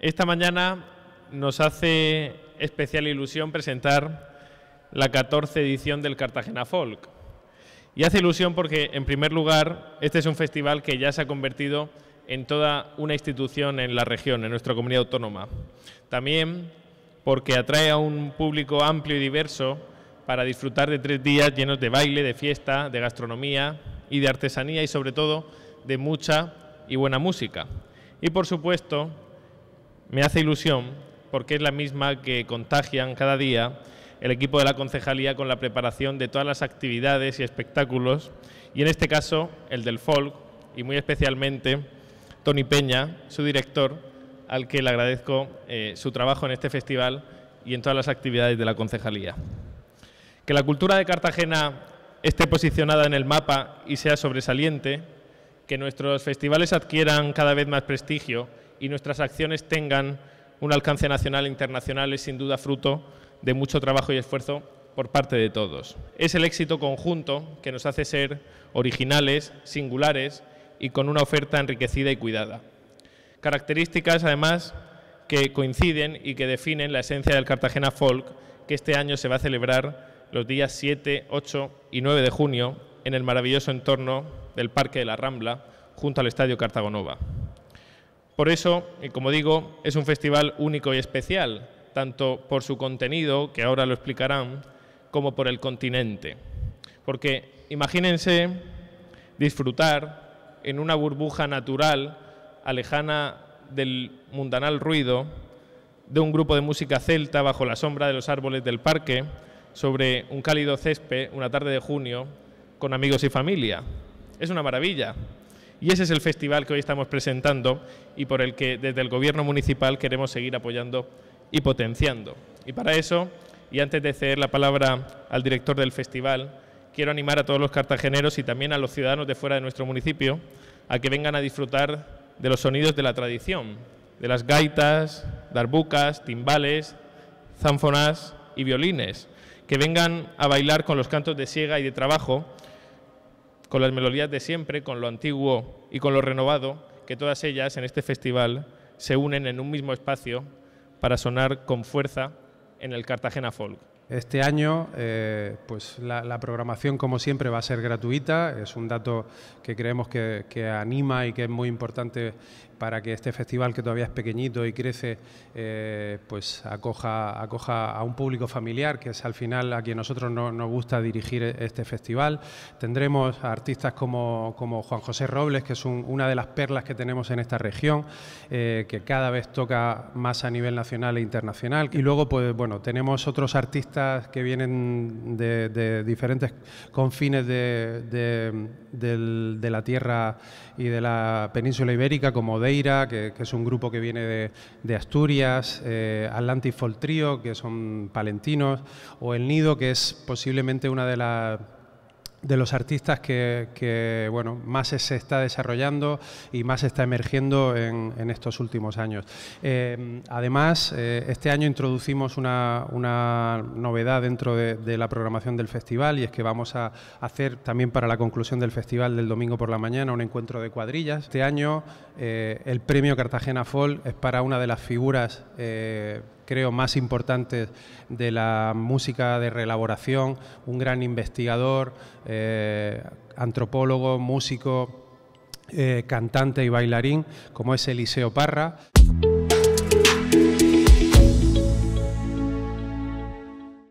Esta mañana nos hace especial ilusión presentar la 14 edición del Cartagena Folk. Y hace ilusión porque, en primer lugar, este es un festival que ya se ha convertido en toda una institución en la región, en nuestra comunidad autónoma. También porque atrae a un público amplio y diverso para disfrutar de tres días llenos de baile, de fiesta, de gastronomía y de artesanía y sobre todo de mucha y buena música. Y por supuesto me hace ilusión porque es la misma que contagian cada día el equipo de la concejalía con la preparación de todas las actividades y espectáculos, y en este caso el del folk, y muy especialmente Tony Peña, su director, al que le agradezco eh, su trabajo en este festival y en todas las actividades de la concejalía. Que la cultura de Cartagena esté posicionada en el mapa y sea sobresaliente, que nuestros festivales adquieran cada vez más prestigio y nuestras acciones tengan un alcance nacional e internacional es sin duda fruto de mucho trabajo y esfuerzo por parte de todos. Es el éxito conjunto que nos hace ser originales, singulares y con una oferta enriquecida y cuidada. Características, además, que coinciden y que definen la esencia del Cartagena Folk, que este año se va a celebrar los días 7, 8 y 9 de junio en el maravilloso entorno del Parque de la Rambla, junto al Estadio Cartagonova. Por eso, y eh, como digo, es un festival único y especial, tanto por su contenido, que ahora lo explicarán, como por el continente. Porque imagínense disfrutar en una burbuja natural, alejana del mundanal ruido, de un grupo de música celta bajo la sombra de los árboles del parque, sobre un cálido césped, una tarde de junio, con amigos y familia. Es una maravilla. Y ese es el festival que hoy estamos presentando y por el que desde el Gobierno Municipal queremos seguir apoyando y potenciando. Y para eso, y antes de ceder la palabra al director del festival, quiero animar a todos los cartageneros y también a los ciudadanos de fuera de nuestro municipio a que vengan a disfrutar de los sonidos de la tradición, de las gaitas, darbucas, timbales, zánfonas y violines, que vengan a bailar con los cantos de siega y de trabajo con las melodías de siempre, con lo antiguo y con lo renovado, que todas ellas en este festival se unen en un mismo espacio para sonar con fuerza en el Cartagena Folk. Este año, eh, pues la, programación, como siempre, va a ser gratuita. Es un dato que creemos que, anima y que es muy importante para que este festival, que todavía es pequeñito y crece, eh, pues acoja, acoja a un público familiar, que es al final a quien nosotros nos gusta dirigir este festival. Tendremos artistas como, Juan José Robles, que es una de las perlas que tenemos en esta región, eh, que cada vez toca más a nivel nacional e internacional. Y luego, pues bueno, tenemos otros artistas que vienen de, diferentes confines de, la tierra y de la península ibérica, como Deira, que, es un grupo que viene de, Asturias, eh, Atlantis Foltrío que son palentinos, o El Nido, que es posiblemente una de las de los artistas que, bueno, más se está desarrollando y más está emergiendo en, estos últimos años. Eh, además, eh, este año introducimos una, novedad dentro de, la programación del festival y es que vamos a hacer también para la conclusión del festival del domingo por la mañana un encuentro de cuadrillas. Este año eh, el premio Cartagena Fall es para una de las figuras creo, más importante de la música de reelaboración, un gran investigador, eh, antropólogo, músico, eh, cantante y bailarín, como es Eliseo Parra.